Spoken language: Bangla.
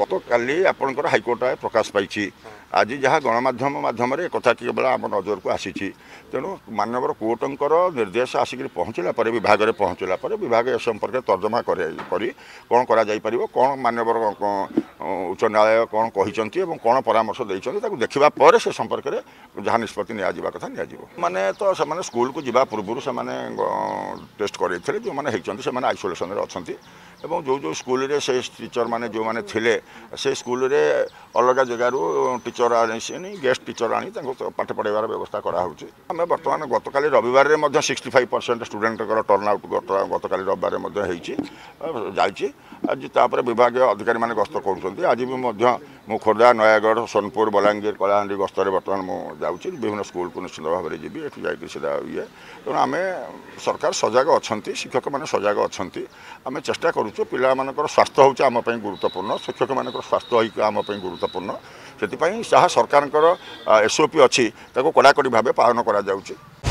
গতকালি আপনার হাইকোর্ট রায় প্রকাশ পাইছি আজ যা গণমাধ্যম মাধ্যমে কথা কেবল আম নজরক আসিছি তেমন মানবর কোর্টঙ্কর নির্দেশ আসিকি পৌঁছলা পরে বিভাগের পৌঁছলা পরে বিভাগ এ সম্পর্কে তর্জমা করে কোণ করা যাই যাইপার কোণ মানবর উচ্চ ন্যায়ালয় কোণ কিন্তু এবং কোণ পরামর্শ দিয়েছেন তাকে দেখা পরে সে সম্পর্কে যা নিষ্পতি নিয়া কথা নিয়া মানে তো সে স্কুলক যা পূর্ব সে টেস্ট করাইলে যে আইসোলেসন অনেক এবং ଯେଉଁ ଯେଉଁ ସ୍କୁଲରେ ସେ ଟିଚରମାନେ ଯେଉଁମାନେ ଥିଲେ ସେ ସ୍କୁଲରେ ଅଲଗା ଜାଗାରୁ ଟିଚର ଆଣି ଗେଷ୍ଟ ଟିଚର ଆଣି ତାଙ୍କୁ ପାଠ ପଢ଼ାଇବାର ବ୍ୟବସ୍ଥା କରାହେଉଛି ଆମେ ବର୍ତ୍ତମାନ ଗତକାଲି ରବିବାରରେ ମଧ୍ୟ ସିକ୍ସଟି ଫାଇଭ୍ ପରସେଣ୍ଟ ଷ୍ଟୁଡେଣ୍ଟଙ୍କର ଟର୍ନ ଆଉଟ୍ ଗତକାଲି ରବିବାରରେ ମଧ୍ୟ ହେଇଛି ଯାଇଛି ଆଜି ତାପରେ ବିଭାଗୀୟ ଅଧିକାରୀମାନେ ଗସ୍ତ କରୁଛନ୍ତି ଆଜି ବି ମଧ୍ୟ ମୁଁ ଖୋର୍ଦ୍ଧା ନୟାଗଡ଼ ସୋନପୁର ବଲାଙ୍ଗୀର କଳାହାଣ୍ଡି ଗସ୍ତରେ ବର୍ତ୍ତମାନ ମୁଁ ଯାଉଛି ବିଭିନ୍ନ ସ୍କୁଲକୁ ନିଶ୍ଚିତ ଭାବରେ ଯିବି ଏଠୁ ଯାଇକି ସେଟା ଇଏ ତେଣୁ ଆମେ ସରକାର ସଜାଗ ଅଛନ୍ତି ଶିକ୍ଷକମାନେ ସଜାଗ ଅଛନ୍ତି ଆମେ ଚେଷ୍ଟା କରୁଛୁ ପିଲାମାନଙ୍କର ସ୍ୱାସ୍ଥ୍ୟ ହେଉଛି ଆମ ପାଇଁ ଗୁରୁତ୍ୱପୂର୍ଣ୍ଣ ଶିକ୍ଷକମାନଙ୍କର ସ୍ୱାସ୍ଥ୍ୟ ହେଇକି ଆମ ପାଇଁ ଗୁରୁତ୍ୱପୂର୍ଣ୍ଣ ସେଥିପାଇଁ ଯାହା ସରକାରଙ୍କର ଏସ୍ଓପି ଅଛି ତାକୁ କଡ଼ାକଡ଼ି ଭାବେ ପାଳନ କରାଯାଉଛି